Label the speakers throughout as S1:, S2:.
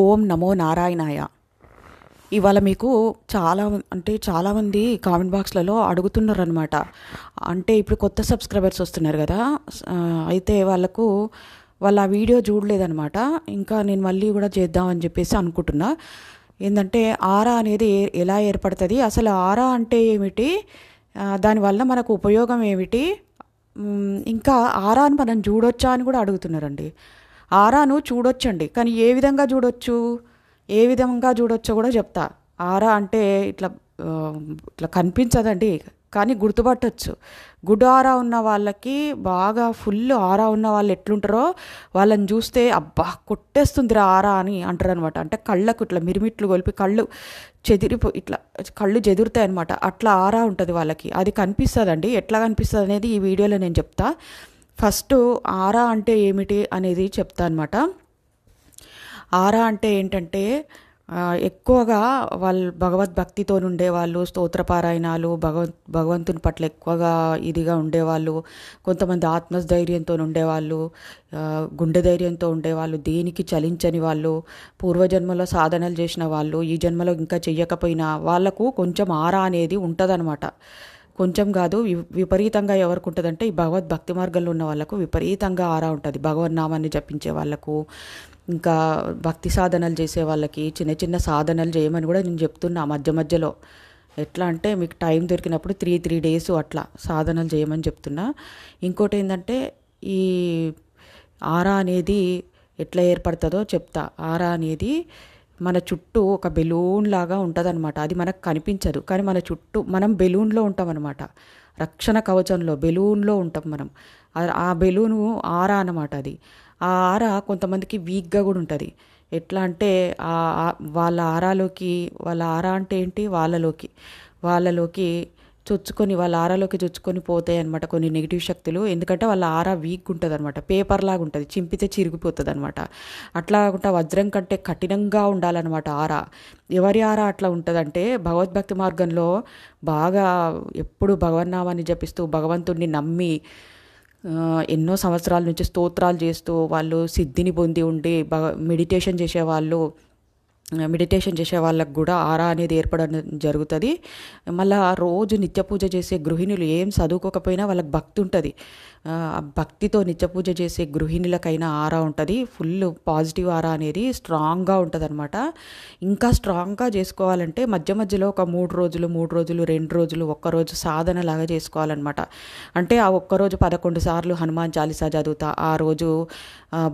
S1: ఓం నమో నారాయణాయ ఇవాళ మీకు చాలా అంటే చాలామంది కామెంట్ బాక్స్లలో అడుగుతున్నారు అనమాట అంటే ఇప్పుడు కొత్త సబ్స్క్రైబర్స్ వస్తున్నారు కదా అయితే వాళ్ళకు వాళ్ళు ఆ వీడియో చూడలేదనమాట ఇంకా నేను మళ్ళీ కూడా చేద్దామని చెప్పేసి అనుకుంటున్నా ఏంటంటే ఆరా అనేది ఎలా ఏర్పడుతుంది అసలు ఆరా అంటే ఏమిటి దానివల్ల మనకు ఉపయోగం ఏమిటి ఇంకా ఆరాని మనం చూడొచ్చా అని కూడా అడుగుతున్నారండి ఆరాను చూడొచ్చండి కానీ ఏ విధంగా చూడొచ్చు ఏ విధంగా చూడొచ్చో కూడా చెప్తా ఆరా అంటే ఇట్లా ఇట్లా కనిపించదండి కానీ గుర్తుపట్టచ్చు గుడ్ ఆరా ఉన్న వాళ్ళకి బాగా ఫుల్ ఆరా ఉన్న వాళ్ళు ఎట్లుంటారో వాళ్ళని చూస్తే అబ్బా కొట్టేస్తుందిరా ఆరా అని అంటారు అనమాట అంటే కళ్ళకు ఇట్లా మిరిమిట్లు కొలిపి కళ్ళు చెదిరిపో ఇట్లా కళ్ళు చెదురుతాయి అనమాట అట్లా ఆరా ఉంటుంది వాళ్ళకి అది కనిపిస్తుంది అండి ఎట్లా కనిపిస్తుంది అనేది ఈ వీడియోలో నేను చెప్తా ఫస్ట్ ఆరా అంటే ఏమిటి అనేది చెప్తా అనమాట ఆరా అంటే ఏంటంటే ఎక్కువగా వాళ్ళు భగవద్భక్తితో ఉండేవాళ్ళు స్తోత్రపారాయణాలు భగవ భగవంతుని పట్ల ఎక్కువగా ఇదిగా ఉండేవాళ్ళు కొంతమంది ఆత్మధైర్యంతో ఉండేవాళ్ళు గుండె ధైర్యంతో ఉండేవాళ్ళు దేనికి చలించని వాళ్ళు పూర్వజన్మలో సాధనలు చేసిన వాళ్ళు ఈ జన్మలో ఇంకా చెయ్యకపోయినా వాళ్ళకు కొంచెం ఆరా అనేది ఉంటుందన్నమాట కొంచెం కాదు విపరీతంగా ఎవరికి ఉంటుందంటే ఈ భగవద్ భక్తి మార్గంలో ఉన్న వాళ్ళకు విపరీతంగా ఆరా ఉంటుంది నామాన్ని జపించే వాళ్ళకు ఇంకా భక్తి సాధనలు చేసే వాళ్ళకి చిన్న చిన్న సాధనలు చేయమని కూడా నేను చెప్తున్నా మధ్య మధ్యలో ఎట్లా అంటే మీకు టైం దొరికినప్పుడు త్రీ త్రీ డేస్ అట్లా సాధనలు చేయమని చెప్తున్నా ఇంకోటి ఏంటంటే ఈ ఆరా అనేది ఎట్లా ఏర్పడుతుందో చెప్తా ఆరా అనేది మన చుట్టూ ఒక బెలూన్ లాగా ఉంటుందన్నమాట అది మనకు కనిపించదు కానీ మన చుట్టూ మనం బెలూన్లో ఉంటామన్నమాట రక్షణ కవచంలో బెలూన్లో ఉంటాం మనం ఆ బెలూను ఆరా అనమాట అది ఆ ఆర కొంతమందికి వీక్గా కూడా ఉంటుంది ఎట్లా అంటే వాళ్ళ ఆరాలోకి వాళ్ళ ఆరా అంటే ఏంటి వాళ్ళలోకి వాళ్ళలోకి చొచ్చుకొని వాళ్ళ ఆరాలోకి చొచ్చుకొని పోతాయి అనమాట కొన్ని నెగిటివ్ శక్తులు ఎందుకంటే వాళ్ళ ఆరా వీక్ ఉంటుంది అనమాట పేపర్ లాగా ఉంటుంది చింపితే చిరిగిపోతుంది అనమాట అట్లా కాకుండా వజ్రం కంటే కఠినంగా ఉండాలన్నమాట ఆరా ఎవరి ఆరా అట్లా ఉంటుందంటే భగవద్భక్తి మార్గంలో బాగా ఎప్పుడు భగవన్నామాన్ని జపిస్తూ భగవంతుడిని నమ్మి ఎన్నో సంవత్సరాల నుంచి స్తోత్రాలు చేస్తూ వాళ్ళు సిద్ధిని పొంది ఉండి మెడిటేషన్ చేసేవాళ్ళు మెడిటేషన్ చేసే వాళ్ళకు కూడా ఆరా అనేది ఏర్పడడం జరుగుతుంది మళ్ళీ రోజు నిత్య పూజ చేసే గృహిణులు ఏం చదువుకోకపోయినా వాళ్ళకి భక్తి ఉంటుంది ఆ భక్తితో నిత్య పూజ చేసే గృహిణులకైనా ఆరా ఉంటుంది ఫుల్ పాజిటివ్ ఆరా అనేది స్ట్రాంగ్గా ఉంటుంది అనమాట ఇంకా స్ట్రాంగ్గా చేసుకోవాలంటే మధ్య మధ్యలో ఒక మూడు రోజులు మూడు రోజులు రెండు రోజులు ఒక్కరోజు సాధన లాగా చేసుకోవాలన్నమాట అంటే ఆ ఒక్కరోజు పదకొండు సార్లు హనుమాన్ చాలీసా చదువుతా ఆ రోజు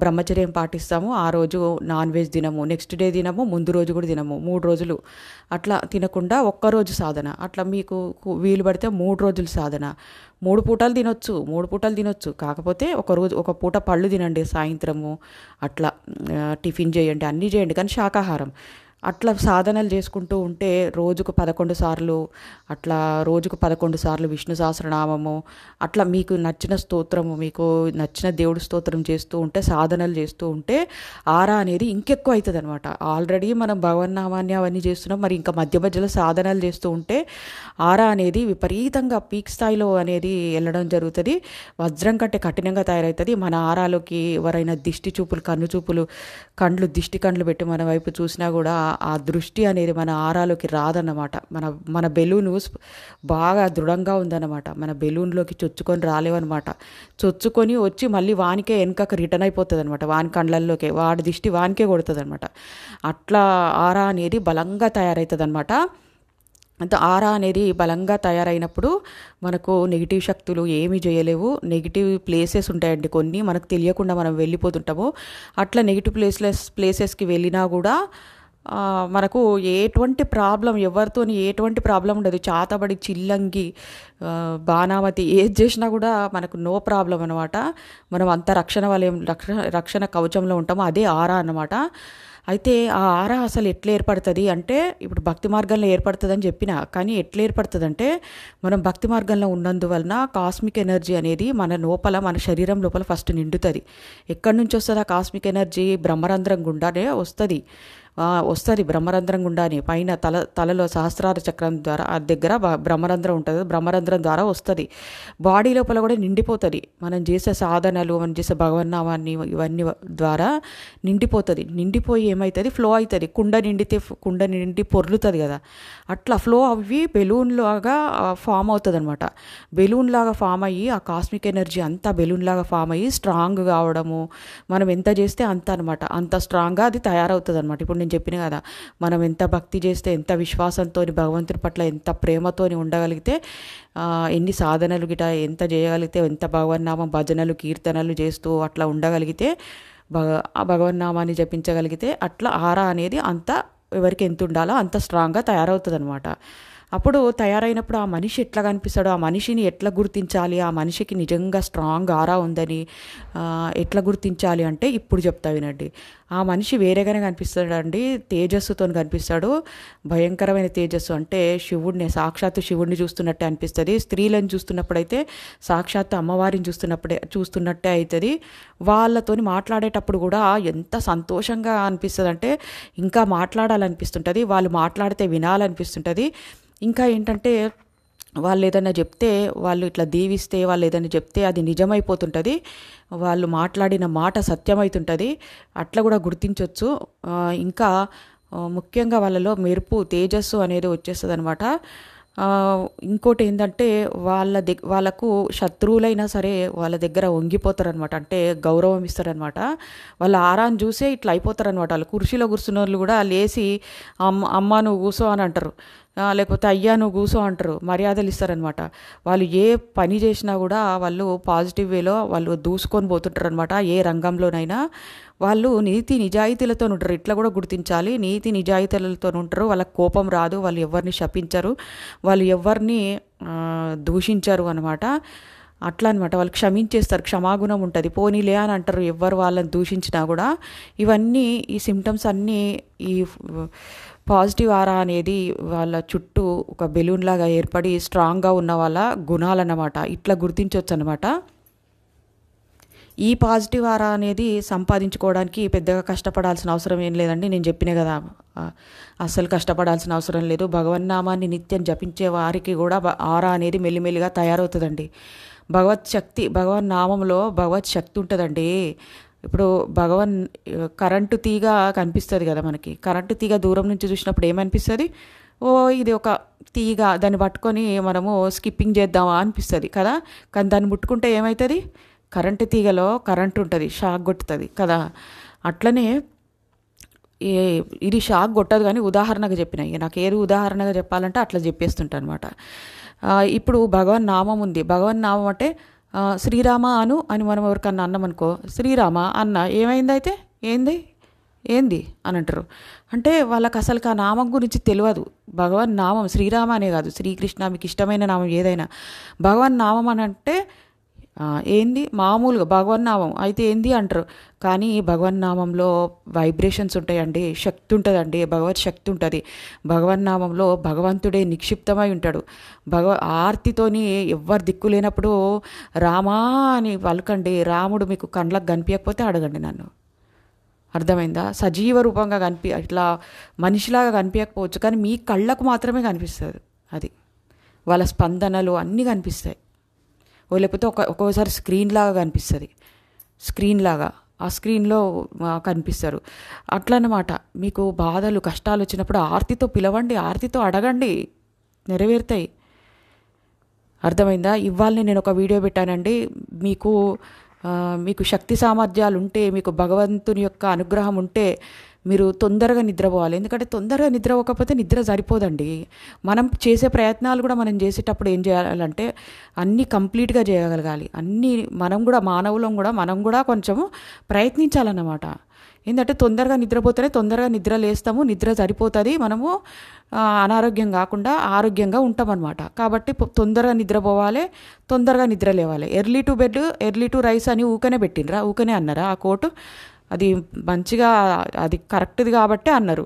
S1: బ్రహ్మచర్యం పాటిస్తాము ఆ రోజు నాన్ వెజ్ తినము నెక్స్ట్ డే తినము ముందు రోజు కూడా తినము మూడు రోజులు అట్లా తినకుండా ఒక్కరోజు సాధన అట్లా మీకు వీలు పడితే మూడు రోజులు సాధన మూడు పూటలు తినొచ్చు మూడు పూటలు తినొచ్చు కాకపోతే ఒక రోజు ఒక పూట పళ్ళు తినండి సాయంత్రము అట్లా టిఫిన్ చేయండి అన్నీ చేయండి కానీ శాకాహారం అట్లా సాధనలు చేసుకుంటూ ఉంటే రోజుకు పదకొండు సార్లు అట్లా రోజుకు పదకొండు సార్లు విష్ణు సహస్రనామము అట్లా మీకు నచ్చిన స్తోత్రము మీకు నచ్చిన దేవుడు స్తోత్రం చేస్తూ ఉంటే సాధనలు చేస్తూ ఉంటే ఆరా అనేది ఇంకెక్కువ అవుతుంది అనమాట ఆల్రెడీ మనం భగవన్నామాన్ని అవన్నీ చేస్తున్నాం మరి ఇంకా మధ్య మధ్యలో సాధనలు చేస్తూ ఉంటే ఆరా అనేది విపరీతంగా పీక్ స్థాయిలో అనేది వెళ్ళడం జరుగుతుంది వజ్రం కంటే కఠినంగా తయారవుతుంది మన ఆరాలోకి ఎవరైనా దిష్టి చూపులు కన్ను చూపులు కండ్లు దిష్టి కండ్లు పెట్టి మన వైపు చూసినా కూడా ఆ దృష్టి అనేది మన ఆరాలోకి రాదన్నమాట మన మన బెలూను బాగా దృఢంగా ఉందన్నమాట మన బెలూన్లోకి చొచ్చుకొని రాలేవన్నమాట చొచ్చుకొని వచ్చి మళ్ళీ వానికే వెనకకు రిటర్న్ అయిపోతుంది అనమాట వాని కండ్లల్లోకి వాడి దిష్టి వానికే కొడుతుంది అనమాట అట్లా ఆరా అనేది బలంగా తయారవుతుంది అనమాట ఆరా అనేది బలంగా తయారైనప్పుడు మనకు నెగిటివ్ శక్తులు ఏమీ చేయలేవు నెగిటివ్ ప్లేసెస్ ఉంటాయండి కొన్ని మనకు తెలియకుండా మనం వెళ్ళిపోతుంటాము అట్లా నెగిటివ్ ప్లేస్లెస్ ప్లేసెస్కి వెళ్ళినా కూడా మనకు ఎటువంటి ప్రాబ్లం ఎవరితో ఎటువంటి ప్రాబ్లం ఉండదు చాతబడి చిల్లంగి బాణామతి ఏది చేసినా కూడా మనకు నో ప్రాబ్లం అనమాట మనం అంత రక్షణ వలయం రక్షణ రక్షణ కవచంలో ఉంటాము అదే ఆరా అనమాట అయితే ఆ ఆర అసలు ఎట్లా ఏర్పడుతుంది అంటే ఇప్పుడు భక్తి మార్గంలో ఏర్పడుతుందని చెప్పిన కానీ ఎట్లా ఏర్పడుతుంది అంటే మనం భక్తి మార్గంలో ఉన్నందువలన కాస్మిక్ ఎనర్జీ అనేది మన లోపల మన శరీరం లోపల ఫస్ట్ నిండుతుంది ఎక్కడి నుంచి వస్తుంది ఆ కాస్మిక్ ఎనర్జీ బ్రహ్మరంధ్రం గుండానే వస్తుంది వస్తుంది బ్రహ్మరంధ్రం అని పైన తల తలలో సహస్రార చక్రం ద్వారా ఆ దగ్గర బ్రహ్మరంధ్రం ఉంటుంది బ్రహ్మరంధ్రం ద్వారా వస్తుంది బాడీ లోపల కూడా నిండిపోతుంది మనం చేసే సాధనలు మనం చేసే భగవన్నామాన్ని ఇవన్నీ ద్వారా నిండిపోతుంది నిండిపోయి ఏమవుతుంది ఫ్లో అవుతుంది కుండ నిండితే కుండ నిండి పొర్లుతుంది కదా అట్లా ఫ్లో అవి బెలూన్ లాగా ఫామ్ అవుతుంది అనమాట బెలూన్ లాగా ఫామ్ అయ్యి ఆ కాస్మిక్ ఎనర్జీ అంతా బెలూన్ లాగా ఫామ్ అయ్యి స్ట్రాంగ్ కావడము మనం ఎంత చేస్తే అంత అనమాట అంత స్ట్రాంగ్గా అది తయారవుతుంది అనమాట ఇప్పుడు నేను చెప్పిన కదా మనం ఎంత భక్తి చేస్తే ఎంత విశ్వాసంతో భగవంతుడి పట్ల ఎంత ప్రేమతో ఉండగలిగితే ఎన్ని సాధనలు గిటా ఎంత చేయగలిగితే ఎంత భగవన్నామం భజనలు కీర్తనలు చేస్తూ అట్లా ఉండగలిగితే భగ నామాన్ని జపించగలిగితే అట్లా ఆరా అనేది అంత ఎవరికి ఎంత ఉండాలో అంత స్ట్రాంగ్గా తయారవుతుంది అనమాట అప్పుడు తయారైనప్పుడు ఆ మనిషి ఎట్లా కనిపిస్తాడో ఆ మనిషిని ఎట్లా గుర్తించాలి ఆ మనిషికి నిజంగా స్ట్రాంగ్ ఆరా ఉందని ఎట్లా గుర్తించాలి అంటే ఇప్పుడు చెప్తా వినండి ఆ మనిషి వేరేగానే కనిపిస్తాడండి తేజస్సుతో కనిపిస్తాడు భయంకరమైన తేజస్సు అంటే శివుడిని సాక్షాత్తు శివుడిని చూస్తున్నట్టే అనిపిస్తుంది స్త్రీలను చూస్తున్నప్పుడైతే సాక్షాత్తు అమ్మవారిని చూస్తున్నప్పుడే చూస్తున్నట్టే అవుతుంది వాళ్ళతోని మాట్లాడేటప్పుడు కూడా ఎంత సంతోషంగా అనిపిస్తుంది అంటే ఇంకా మాట్లాడాలనిపిస్తుంటుంది వాళ్ళు మాట్లాడితే వినాలనిపిస్తుంటుంది ఇంకా ఏంటంటే వాళ్ళు ఏదైనా చెప్తే వాళ్ళు ఇట్లా దీవిస్తే వాళ్ళు ఏదైనా చెప్తే అది నిజమైపోతుంటుంది వాళ్ళు మాట్లాడిన మాట సత్యమవుతుంటుంది అట్లా కూడా గుర్తించవచ్చు ఇంకా ముఖ్యంగా వాళ్ళలో మెరుపు తేజస్సు అనేది వచ్చేస్తుంది అనమాట ఇంకోటి ఏంటంటే వాళ్ళ దగ్గ వాళ్ళకు శత్రువులైనా సరే వాళ్ళ దగ్గర వంగిపోతారనమాట అంటే గౌరవం ఇస్తారనమాట వాళ్ళ ఆరాన్ని చూసే ఇట్లా అయిపోతారనమాట వాళ్ళు కుర్చీలో కూర్చున్న వాళ్ళు కూడా లేచి అమ్మ అమ్మ నువ్వు కూసో అని అంటారు లేకపోతే అయ్యా నువ్వు కూసో అంటారు మర్యాదలు ఇస్తారనమాట వాళ్ళు ఏ పని చేసినా కూడా వాళ్ళు పాజిటివ్ వేలో వాళ్ళు దూసుకొని పోతుంటారు అనమాట ఏ రంగంలోనైనా వాళ్ళు నీతి నిజాయితీలతో ఉంటారు ఇట్లా కూడా గుర్తించాలి నీతి నిజాయితీలతో ఉంటారు వాళ్ళకి కోపం రాదు వాళ్ళు ఎవరిని శపించరు వాళ్ళు ఎవరిని దూషించరు అనమాట అట్లా అనమాట వాళ్ళు క్షమించేస్తారు క్షమాగుణం ఉంటుంది పోనీలే అని అంటారు ఎవరు వాళ్ళని దూషించినా కూడా ఇవన్నీ ఈ సిమ్టమ్స్ అన్నీ ఈ పాజిటివ్ ఆరా అనేది వాళ్ళ చుట్టూ ఒక బెలూన్ లాగా ఏర్పడి స్ట్రాంగ్గా ఉన్న వాళ్ళ గుణాలన్నమాట ఇట్లా గుర్తించవచ్చు అనమాట ఈ పాజిటివ్ ఆరా అనేది సంపాదించుకోవడానికి పెద్దగా కష్టపడాల్సిన అవసరం ఏం లేదండి నేను చెప్పిన కదా అస్సలు కష్టపడాల్సిన అవసరం లేదు భగవన్ నామాన్ని నిత్యం జపించే వారికి కూడా ఆరా అనేది మెల్లిమెల్లిగా తయారవుతుందండి భగవత్ శక్తి భగవన్ నామంలో భగవత్ శక్తి ఉంటుందండి ఇప్పుడు భగవన్ కరెంటు తీగ కనిపిస్తుంది కదా మనకి కరెంటు తీగ దూరం నుంచి చూసినప్పుడు ఏమనిపిస్తుంది ఓ ఇది ఒక తీగ దాన్ని పట్టుకొని మనము స్కిప్పింగ్ చేద్దామా అనిపిస్తుంది కదా కానీ దాన్ని ముట్టుకుంటే ఏమవుతుంది కరెంటు తీగలో కరెంట్ ఉంటుంది షాక్ కొట్టుతుంది కదా అట్లనే ఏ ఇది షాక్ కొట్టదు కానీ ఉదాహరణకు చెప్పిన నాకు ఏది ఉదాహరణగా చెప్పాలంటే అట్లా చెప్పేస్తుంటా అనమాట ఇప్పుడు భగవన్ నామం ఉంది భగవన్ నామం అంటే శ్రీరామ అను అని మనం ఎవరికన్నా అనుకో శ్రీరామ అన్న ఏమైంది అయితే ఏంది ఏంది అని అంటారు అంటే వాళ్ళకి అసలు ఆ నామం గురించి తెలియదు భగవన్ నామం శ్రీరామ అనే కాదు శ్రీకృష్ణ మీకు ఇష్టమైన నామం ఏదైనా భగవన్ నామం అని అంటే ఏంది మామూలుగా భగవన్నామం అయితే ఏంది అంటారు కానీ భగవన్నామంలో వైబ్రేషన్స్ ఉంటాయండి శక్తి ఉంటుందండి భగవత్ శక్తి ఉంటుంది భగవన్నామంలో భగవంతుడే నిక్షిప్తమై ఉంటాడు భగవ ఆర్తితోని ఎవ్వరు దిక్కు లేనప్పుడు రామా అని పలకండి రాముడు మీకు కండ్లకు కనిపించకపోతే అడగండి నన్ను అర్థమైందా సజీవ రూపంగా కనిపి ఇట్లా మనిషిలాగా కనిపించకపోవచ్చు కానీ మీ కళ్ళకు మాత్రమే కనిపిస్తుంది అది వాళ్ళ స్పందనలు అన్నీ కనిపిస్తాయి లేకపోతే ఒక ఒక్కోసారి స్క్రీన్ లాగా కనిపిస్తుంది స్క్రీన్ లాగా ఆ స్క్రీన్లో కనిపిస్తారు అట్లనమాట మీకు బాధలు కష్టాలు వచ్చినప్పుడు ఆర్తితో పిలవండి ఆర్తితో అడగండి నెరవేరుతాయి అర్థమైందా ఇవాళ నేను ఒక వీడియో పెట్టానండి మీకు మీకు శక్తి సామర్థ్యాలు ఉంటే మీకు భగవంతుని యొక్క అనుగ్రహం ఉంటే మీరు తొందరగా నిద్రపోవాలి ఎందుకంటే తొందరగా నిద్ర అవ్వకపోతే నిద్ర సరిపోదండి మనం చేసే ప్రయత్నాలు కూడా మనం చేసేటప్పుడు ఏం చేయాలంటే అన్నీ కంప్లీట్గా చేయగలగాలి అన్నీ మనం కూడా మానవులం కూడా మనం కూడా కొంచెము ప్రయత్నించాలన్నమాట ఏంటంటే తొందరగా నిద్రపోతేనే తొందరగా నిద్ర లేస్తాము నిద్ర సరిపోతుంది మనము అనారోగ్యం కాకుండా ఆరోగ్యంగా ఉంటామన్నమాట కాబట్టి తొందరగా నిద్రపోవాలి తొందరగా నిద్ర లేవాలి early to bed early to rise అని ఊకనే పెట్టినరా ఊకనే అన్నారా ఆ కోటు అది మంచిగా అది కరెక్ట్ది కాబట్టి అన్నారు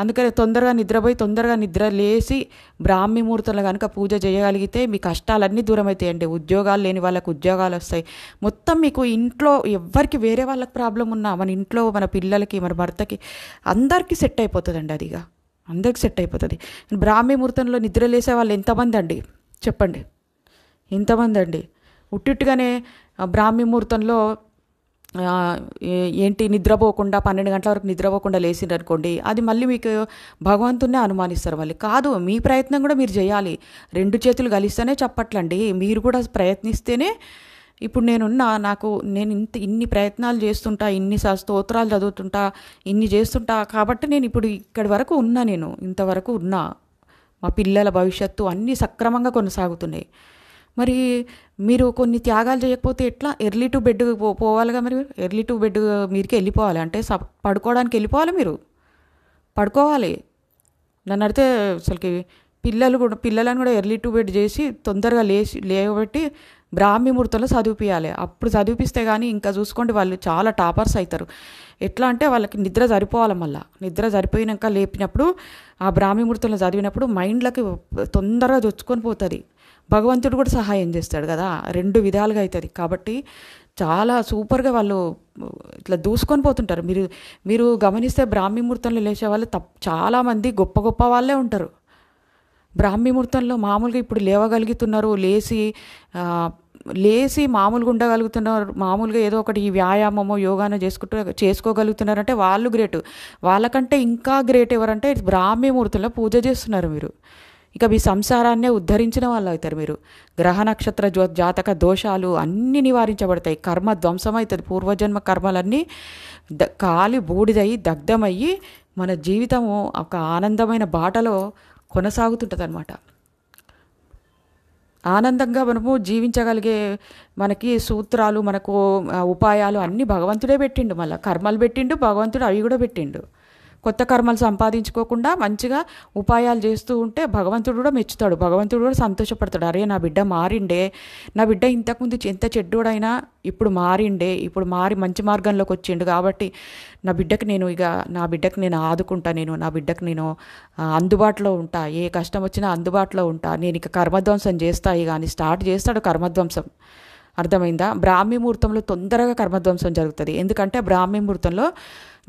S1: అందుకనే తొందరగా నిద్రపోయి తొందరగా నిద్ర లేచి బ్రాహ్మీమూర్తులను ముహూర్తంలో కనుక పూజ చేయగలిగితే మీ కష్టాలన్నీ దూరం అవుతాయండి ఉద్యోగాలు లేని వాళ్ళకు ఉద్యోగాలు వస్తాయి మొత్తం మీకు ఇంట్లో ఎవరికి వేరే వాళ్ళకి ప్రాబ్లం ఉన్నా మన ఇంట్లో మన పిల్లలకి మన భర్తకి అందరికీ సెట్ అయిపోతుందండి అదిగా అందరికి సెట్ అయిపోతుంది బ్రాహ్మీ ముహూర్తంలో నిద్ర లేసే వాళ్ళు ఎంతమంది అండి చెప్పండి ఎంతమంది అండి ఉట్టిట్టుగానే బ్రాహ్మీ ముహూర్తంలో ఏంటి నిద్రపోకుండా పన్నెండు గంటల వరకు నిద్రపోకుండా లేచిండ్రు అనుకోండి అది మళ్ళీ మీకు భగవంతునే అనుమానిస్తారు వాళ్ళు కాదు మీ ప్రయత్నం కూడా మీరు చేయాలి రెండు చేతులు కలిస్తేనే చెప్పట్లండి మీరు కూడా ప్రయత్నిస్తేనే ఇప్పుడు నేనున్నా నాకు నేను ఇంత ఇన్ని ప్రయత్నాలు చేస్తుంటా ఇన్ని స్తోత్రాలు చదువుతుంటా ఇన్ని చేస్తుంటా కాబట్టి నేను ఇప్పుడు ఇక్కడి వరకు ఉన్నా నేను ఇంతవరకు ఉన్నా మా పిల్లల భవిష్యత్తు అన్నీ సక్రమంగా కొనసాగుతున్నాయి మరి మీరు కొన్ని త్యాగాలు చేయకపోతే ఎట్లా ఎర్లీ టు బెడ్ పో పోవాలిగా మరి ఎర్లీ టు బెడ్ మీరికి వెళ్ళిపోవాలి అంటే పడుకోవడానికి వెళ్ళిపోవాలి మీరు పడుకోవాలి నన్ను అడితే అసలుకి పిల్లలు కూడా పిల్లలను కూడా ఎర్లీ టు బెడ్ చేసి తొందరగా లేచి లేబట్టి బ్రాహ్మి ముహూర్తంలో చదివిపియాలి అప్పుడు చదివిపిస్తే కానీ ఇంకా చూసుకోండి వాళ్ళు చాలా టాపర్స్ అవుతారు ఎట్లా అంటే వాళ్ళకి నిద్ర సరిపోవాలి మళ్ళీ నిద్ర సరిపోయినాక లేపినప్పుడు ఆ బ్రాహ్మి ముహూర్తంలో చదివినప్పుడు మైండ్లకి తొందరగా చొచ్చుకొని పోతుంది భగవంతుడు కూడా సహాయం చేస్తాడు కదా రెండు విధాలుగా అవుతుంది కాబట్టి చాలా సూపర్గా వాళ్ళు ఇట్లా దూసుకొని పోతుంటారు మీరు మీరు గమనిస్తే బ్రాహ్మీ ముహూర్తంలో లేచే వాళ్ళు తప్ చాలామంది గొప్ప గొప్ప వాళ్ళే ఉంటారు బ్రాహ్మీ మామూలుగా ఇప్పుడు లేవగలుగుతున్నారు లేచి లేచి మామూలుగా ఉండగలుగుతున్నారు మామూలుగా ఏదో ఒకటి ఈ వ్యాయామమో యోగానో చేసుకుంటూ చేసుకోగలుగుతున్నారంటే వాళ్ళు గ్రేట్ వాళ్ళకంటే ఇంకా గ్రేట్ ఎవరంటే బ్రాహ్మీ పూజ చేస్తున్నారు మీరు ఇక మీ సంసారాన్నే ఉద్ధరించిన వాళ్ళు అవుతారు మీరు గ్రహ నక్షత్ర జ్యో జాతక దోషాలు అన్నీ నివారించబడతాయి కర్మ ధ్వంసమవుతుంది పూర్వజన్మ కర్మలన్నీ ద కాలి బూడిదయ్యి దగ్ధమయ్యి మన జీవితము ఒక ఆనందమైన బాటలో కొనసాగుతుంటుంది అనమాట ఆనందంగా మనము జీవించగలిగే మనకి సూత్రాలు మనకు ఉపాయాలు అన్నీ భగవంతుడే పెట్టిండు మళ్ళీ కర్మలు పెట్టిండు భగవంతుడు అవి కూడా పెట్టిండు కొత్త కర్మలు సంపాదించుకోకుండా మంచిగా ఉపాయాలు చేస్తూ ఉంటే భగవంతుడు కూడా మెచ్చుతాడు భగవంతుడు కూడా సంతోషపడతాడు అరే నా బిడ్డ మారిండే నా బిడ్డ ఇంతకుముందు ఎంత చెడ్డోడైనా ఇప్పుడు మారిండే ఇప్పుడు మారి మంచి మార్గంలోకి వచ్చిండు కాబట్టి నా బిడ్డకి నేను ఇక నా బిడ్డకి నేను ఆదుకుంటా నేను నా బిడ్డకు నేను అందుబాటులో ఉంటా ఏ కష్టం వచ్చినా అందుబాటులో ఉంటా నేను ఇక కర్మధ్వంసం చేస్తా ఇక అని స్టార్ట్ చేస్తాడు కర్మధ్వంసం అర్థమైందా బ్రాహ్మీ ముహూర్తంలో తొందరగా కర్మధ్వంసం జరుగుతుంది ఎందుకంటే బ్రాహ్మీ ముహూర్తంలో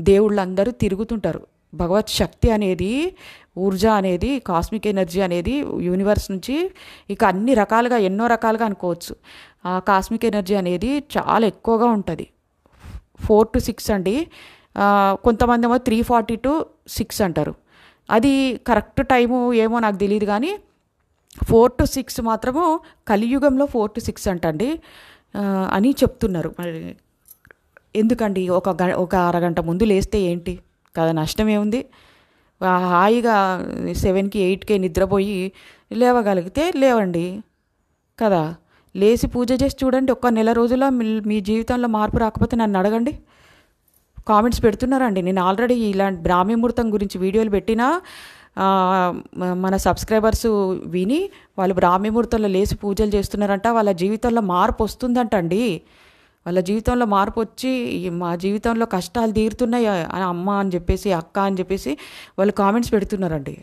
S1: దేవుళ్ళందరూ తిరుగుతుంటారు భగవత్ శక్తి అనేది ఊర్జ అనేది కాస్మిక్ ఎనర్జీ అనేది యూనివర్స్ నుంచి ఇక అన్ని రకాలుగా ఎన్నో రకాలుగా అనుకోవచ్చు ఆ కాస్మిక్ ఎనర్జీ అనేది చాలా ఎక్కువగా ఉంటుంది ఫోర్ టు సిక్స్ అండి కొంతమంది ఏమో త్రీ ఫార్టీ టు సిక్స్ అంటారు అది కరెక్ట్ టైము ఏమో నాకు తెలియదు కానీ ఫోర్ టు సిక్స్ మాత్రము కలియుగంలో ఫోర్ టు సిక్స్ అంటండి అని చెప్తున్నారు మరి ఎందుకండి ఒక గ ఒక అరగంట ముందు లేస్తే ఏంటి కదా నష్టం ఏముంది హాయిగా సెవెన్కి ఎయిట్కే నిద్రపోయి లేవగలిగితే లేవండి కదా లేచి పూజ చేసి చూడండి ఒక్క నెల రోజుల్లో మీ జీవితంలో మార్పు రాకపోతే నన్ను అడగండి కామెంట్స్ పెడుతున్నారండి నేను ఆల్రెడీ ఇలాంటి బ్రాహ్మీ ముహూర్తం గురించి వీడియోలు పెట్టినా మన సబ్స్క్రైబర్స్ విని వాళ్ళు బ్రాహ్మీముహూర్తంలో లేచి పూజలు చేస్తున్నారంట వాళ్ళ జీవితంలో మార్పు వస్తుందంట అండి వాళ్ళ జీవితంలో మార్పు వచ్చి మా జీవితంలో కష్టాలు తీరుతున్నాయి అమ్మ అని చెప్పేసి అక్క అని చెప్పేసి వాళ్ళు కామెంట్స్ పెడుతున్నారండి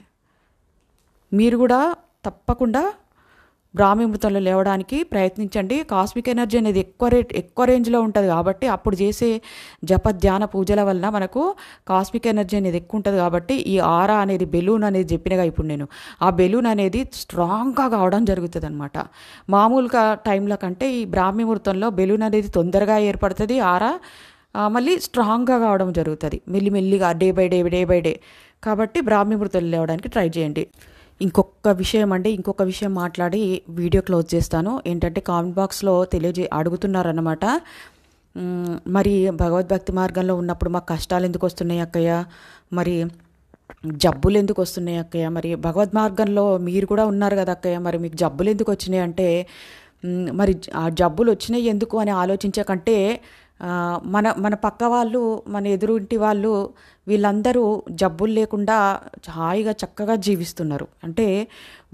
S1: మీరు కూడా తప్పకుండా బ్రాహ్మీమృతంలో లేవడానికి ప్రయత్నించండి కాస్మిక్ ఎనర్జీ అనేది ఎక్కువ రేట్ ఎక్కువ రేంజ్లో ఉంటుంది కాబట్టి అప్పుడు చేసే జప ధ్యాన పూజల వలన మనకు కాస్మిక్ ఎనర్జీ అనేది ఎక్కువ ఉంటుంది కాబట్టి ఈ ఆరా అనేది బెలూన్ అనేది చెప్పినగా ఇప్పుడు నేను ఆ బెలూన్ అనేది స్ట్రాంగ్గా కావడం జరుగుతుంది అనమాట మామూలుగా టైంలో కంటే ఈ బ్రాహ్మీమృతంలో బెలూన్ అనేది తొందరగా ఏర్పడుతుంది ఆరా మళ్ళీ స్ట్రాంగ్గా కావడం జరుగుతుంది మెల్లిమెల్లిగా day by day day by day కాబట్టి బ్రాహ్మీమృతం లేవడానికి ట్రై చేయండి ఇంకొక విషయం అంటే ఇంకొక విషయం మాట్లాడి వీడియో క్లోజ్ చేస్తాను ఏంటంటే కామెంట్ బాక్స్లో తెలియజే అడుగుతున్నారనమాట మరి భగవద్భక్తి మార్గంలో ఉన్నప్పుడు మాకు కష్టాలు ఎందుకు వస్తున్నాయి అక్కయ్య మరి జబ్బులు ఎందుకు వస్తున్నాయి అక్కయ్య మరి భగవద్ మార్గంలో మీరు కూడా ఉన్నారు కదా అక్కయ్య మరి మీకు జబ్బులు ఎందుకు వచ్చినాయి అంటే మరి ఆ జబ్బులు వచ్చినాయి ఎందుకు అని ఆలోచించకంటే మన మన పక్క వాళ్ళు మన ఎదురుంటి వాళ్ళు వీళ్ళందరూ జబ్బులు లేకుండా హాయిగా చక్కగా జీవిస్తున్నారు అంటే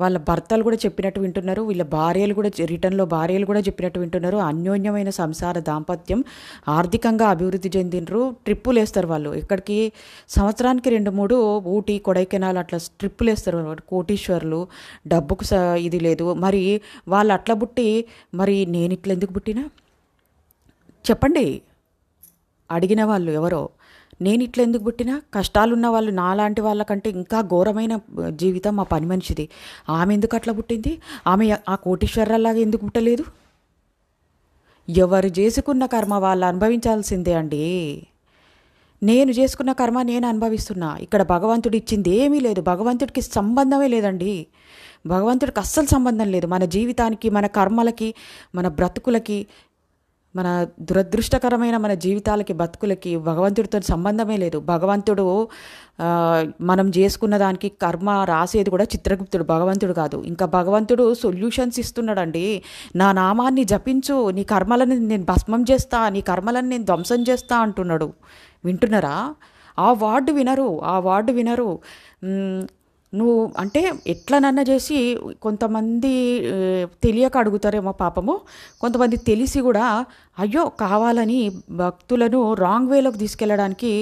S1: వాళ్ళ భర్తలు కూడా చెప్పినట్టు వింటున్నారు వీళ్ళ భార్యలు కూడా రిటర్న్లో భార్యలు కూడా చెప్పినట్టు వింటున్నారు అన్యోన్యమైన సంసార దాంపత్యం ఆర్థికంగా అభివృద్ధి చెందినరు ట్రిప్పులు వేస్తారు వాళ్ళు ఇక్కడికి సంవత్సరానికి రెండు మూడు ఊటీ కొడైకెనాల్ అట్లా ట్రిప్పులు వేస్తారు కోటీశ్వర్లు డబ్బుకు ఇది లేదు మరి వాళ్ళు అట్లా బుట్టి మరి నేను ఇట్లా ఎందుకు పుట్టినా చెప్పండి అడిగిన వాళ్ళు ఎవరో నేను ఇట్లా ఎందుకు పుట్టినా కష్టాలున్న వాళ్ళు నాలాంటి వాళ్ళకంటే ఇంకా ఘోరమైన జీవితం మా పని మనిషిది ఆమె ఎందుకు అట్లా పుట్టింది ఆమె ఆ కోటీశ్వరలాగా ఎందుకు పుట్టలేదు ఎవరు చేసుకున్న కర్మ వాళ్ళు అనుభవించాల్సిందే అండి నేను చేసుకున్న కర్మ నేను అనుభవిస్తున్నా ఇక్కడ భగవంతుడు ఇచ్చింది ఏమీ లేదు భగవంతుడికి సంబంధమే లేదండి భగవంతుడికి అస్సలు సంబంధం లేదు మన జీవితానికి మన కర్మలకి మన బ్రతుకులకి మన దురదృష్టకరమైన మన జీవితాలకి బతుకులకి భగవంతుడితో సంబంధమే లేదు భగవంతుడు మనం చేసుకున్న దానికి కర్మ రాసేది కూడా చిత్రగుప్తుడు భగవంతుడు కాదు ఇంకా భగవంతుడు సొల్యూషన్స్ ఇస్తున్నాడండి నా నామాన్ని జపించు నీ కర్మలను నేను భస్మం చేస్తా నీ కర్మలను నేను ధ్వంసం చేస్తా అంటున్నాడు వింటున్నారా ఆ వార్డు వినరు ఆ వార్డు వినరు నువ్వు అంటే ఎట్లనన్నా చేసి కొంతమంది తెలియక అడుగుతారేమో పాపము కొంతమంది తెలిసి కూడా అయ్యో కావాలని భక్తులను రాంగ్ వేలోకి తీసుకెళ్ళడానికి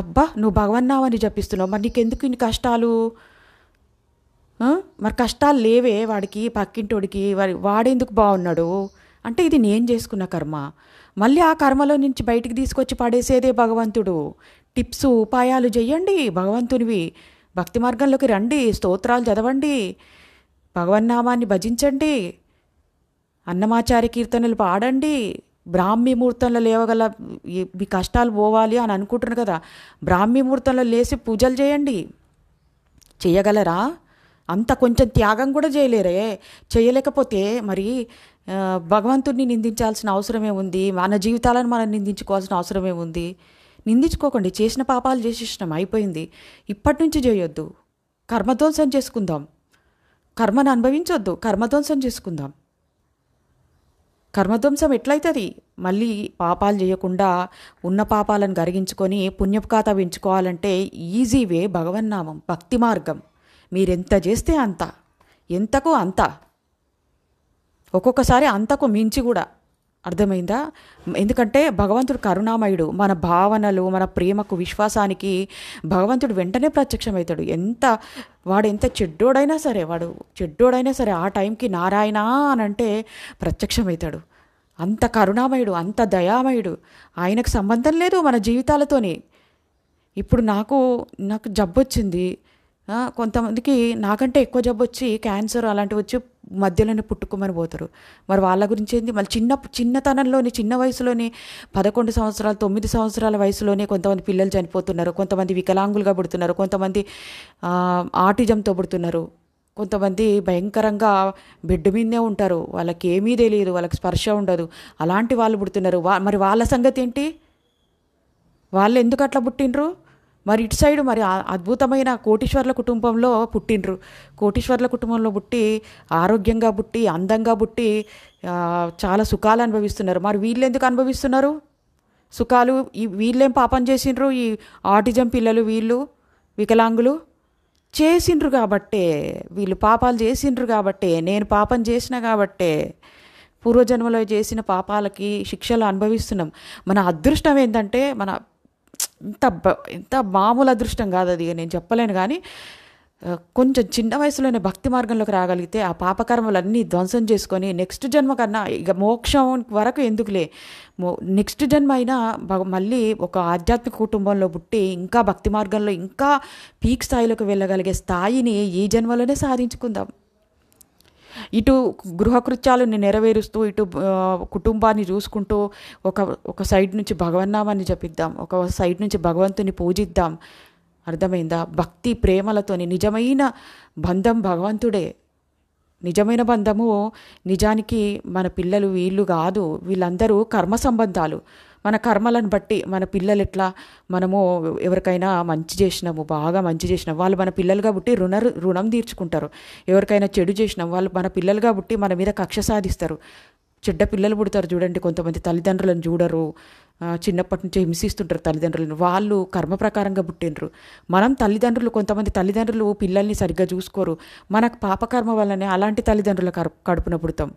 S1: అబ్బా నువ్వు భగవన్నావని చెప్పిస్తున్నావు మరి నీకెందుకు ఇన్ని కష్టాలు మరి కష్టాలు లేవే వాడికి పక్కింటోడికి వారి వాడేందుకు బాగున్నాడు అంటే ఇది నేను చేసుకున్న కర్మ మళ్ళీ ఆ కర్మలో నుంచి బయటికి తీసుకొచ్చి పడేసేదే భగవంతుడు టిప్స్ ఉపాయాలు చేయండి భగవంతునివి భక్తి మార్గంలోకి రండి స్తోత్రాలు చదవండి భగవన్నామాన్ని భజించండి అన్నమాచార్య కీర్తనలు పాడండి బ్రాహ్మీ ముహూర్తంలో లేవగల మీ కష్టాలు పోవాలి అని అనుకుంటున్నారు కదా బ్రాహ్మీ ముహూర్తంలో లేచి పూజలు చేయండి చేయగలరా అంత కొంచెం త్యాగం కూడా చేయలేరే చేయలేకపోతే మరి భగవంతుడిని నిందించాల్సిన అవసరమే ఉంది మన జీవితాలను మనం నిందించుకోవాల్సిన అవసరమే ఉంది నిందించుకోకండి చేసిన పాపాలు చేసేసినాం అయిపోయింది ఇప్పటి నుంచి చేయొద్దు కర్మధ్వంసం చేసుకుందాం కర్మను అనుభవించొద్దు కర్మధ్వంసం చేసుకుందాం కర్మధ్వంసం ఎట్లయితుంది మళ్ళీ పాపాలు చేయకుండా ఉన్న పాపాలను గరిగించుకొని పుణ్యపుకాత పెంచుకోవాలంటే ఈజీ వే భగవన్నామం భక్తి మార్గం మీరెంత చేస్తే అంత ఎంతకు అంత ఒక్కొక్కసారి అంతకు మించి కూడా అర్థమైందా ఎందుకంటే భగవంతుడు కరుణామయుడు మన భావనలు మన ప్రేమకు విశ్వాసానికి భగవంతుడు వెంటనే ప్రత్యక్షమవుతాడు ఎంత వాడు ఎంత చెడ్డోడైనా సరే వాడు చెడ్డోడైనా సరే ఆ టైంకి నారాయణ అని అంటే ప్రత్యక్షమవుతాడు అంత కరుణామయుడు అంత దయామయుడు ఆయనకు సంబంధం లేదు మన జీవితాలతోనే ఇప్పుడు నాకు నాకు జబ్బు వచ్చింది కొంతమందికి నాకంటే ఎక్కువ జబ్బు వచ్చి క్యాన్సర్ అలాంటివి వచ్చి మధ్యలోనే పుట్టుకోమని పోతారు మరి వాళ్ళ గురించి ఏంది మళ్ళీ చిన్న చిన్నతనంలోనే చిన్న వయసులోనే పదకొండు సంవత్సరాలు తొమ్మిది సంవత్సరాల వయసులోనే కొంతమంది పిల్లలు చనిపోతున్నారు కొంతమంది వికలాంగులుగా పుడుతున్నారు కొంతమంది ఆటిజంతో పుడుతున్నారు కొంతమంది భయంకరంగా బెడ్ మీదే ఉంటారు వాళ్ళకి ఏమీ తెలియదు వాళ్ళకి స్పర్శ ఉండదు అలాంటి వాళ్ళు పుడుతున్నారు వా మరి వాళ్ళ సంగతి ఏంటి వాళ్ళు ఎందుకు అట్లా పుట్టినరు మరి ఇటు సైడ్ మరి అద్భుతమైన కోటీశ్వర్ల కుటుంబంలో పుట్టిండ్రు కోటీశ్వర్ల కుటుంబంలో పుట్టి ఆరోగ్యంగా పుట్టి అందంగా పుట్టి చాలా సుఖాలు అనుభవిస్తున్నారు మరి వీళ్ళు ఎందుకు అనుభవిస్తున్నారు సుఖాలు ఈ వీళ్ళేం పాపం చేసిండ్రు ఈ ఆటిజం పిల్లలు వీళ్ళు వికలాంగులు చేసిండ్రు కాబట్టే వీళ్ళు పాపాలు చేసిండ్రు కాబట్టే నేను పాపం చేసిన కాబట్టే పూర్వజన్మలో చేసిన పాపాలకి శిక్షలు అనుభవిస్తున్నాం మన అదృష్టం ఏంటంటే మన ఇంత ఇంత మామూలు అదృష్టం కాదు అది నేను చెప్పలేను కానీ కొంచెం చిన్న వయసులోనే భక్తి మార్గంలోకి రాగలిగితే ఆ పాపకర్మలన్నీ ధ్వంసం చేసుకొని నెక్స్ట్ జన్మ కన్నా ఇక మోక్షం వరకు ఎందుకులే నెక్స్ట్ జన్మ అయినా మళ్ళీ ఒక ఆధ్యాత్మిక కుటుంబంలో పుట్టి ఇంకా భక్తి మార్గంలో ఇంకా పీక్ స్థాయిలోకి వెళ్ళగలిగే స్థాయిని ఈ జన్మలోనే సాధించుకుందాం ఇటు గృహకృత్యాలను నెరవేరుస్తూ ఇటు కుటుంబాన్ని చూసుకుంటూ ఒక ఒక సైడ్ నుంచి భగవన్నామాన్ని జపిద్దాం ఒక సైడ్ నుంచి భగవంతుని పూజిద్దాం అర్థమైందా భక్తి ప్రేమలతోని నిజమైన బంధం భగవంతుడే నిజమైన బంధము నిజానికి మన పిల్లలు వీళ్ళు కాదు వీళ్ళందరూ కర్మ సంబంధాలు మన కర్మలను బట్టి మన పిల్లలు ఎట్లా మనము ఎవరికైనా మంచి చేసినాము బాగా మంచి చేసినాం వాళ్ళు మన పిల్లలుగా పుట్టి రుణ రుణం తీర్చుకుంటారు ఎవరికైనా చెడు చేసినాం వాళ్ళు మన పిల్లలుగా పుట్టి మన మీద కక్ష సాధిస్తారు చెడ్డ పిల్లలు పుడతారు చూడండి కొంతమంది తల్లిదండ్రులను చూడరు చిన్నప్పటి నుంచి హింసిస్తుంటారు తల్లిదండ్రులను వాళ్ళు కర్మ ప్రకారంగా పుట్టినరు మనం తల్లిదండ్రులు కొంతమంది తల్లిదండ్రులు పిల్లల్ని సరిగ్గా చూసుకోరు మనకు పాపకర్మ వల్లనే అలాంటి తల్లిదండ్రుల కడుపున పుడతాం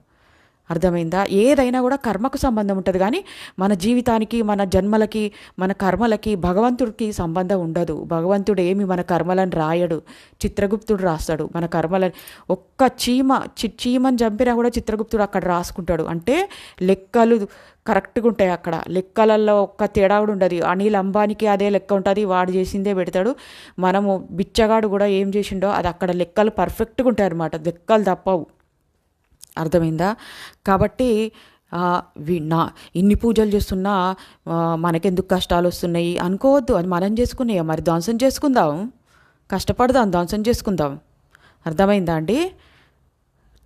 S1: అర్థమైందా ఏదైనా కూడా కర్మకు సంబంధం ఉంటుంది కానీ మన జీవితానికి మన జన్మలకి మన కర్మలకి భగవంతుడికి సంబంధం ఉండదు భగవంతుడు ఏమి మన కర్మలను రాయడు చిత్రగుప్తుడు రాస్తాడు మన కర్మల ఒక్క చీమ చి చీమని చంపినా కూడా చిత్రగుప్తుడు అక్కడ రాసుకుంటాడు అంటే లెక్కలు కరెక్ట్గా ఉంటాయి అక్కడ లెక్కలలో ఒక్క తేడా కూడా ఉండదు అనిల్ అంబానికి అదే లెక్క ఉంటుంది వాడు చేసిందే పెడతాడు మనము బిచ్చగాడు కూడా ఏం చేసిండో అది అక్కడ లెక్కలు పర్ఫెక్ట్గా ఉంటాయి అన్నమాట లెక్కలు తప్పవు అర్థమైందా కాబట్టి నా ఇన్ని పూజలు చేస్తున్నా మనకెందుకు కష్టాలు వస్తున్నాయి అనుకోవద్దు అది మనం చేసుకున్నాయి మరి ధ్వంసం చేసుకుందాం కష్టపడదాం ధ్వంసం చేసుకుందాం అర్థమైందా అండి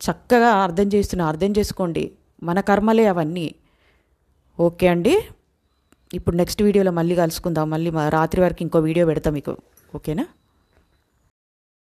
S1: చక్కగా అర్థం చేస్తున్నా అర్థం చేసుకోండి మన కర్మలే అవన్నీ ఓకే అండి ఇప్పుడు నెక్స్ట్ వీడియోలో మళ్ళీ కలుసుకుందాం మళ్ళీ రాత్రి వరకు ఇంకో వీడియో పెడతాం మీకు ఓకేనా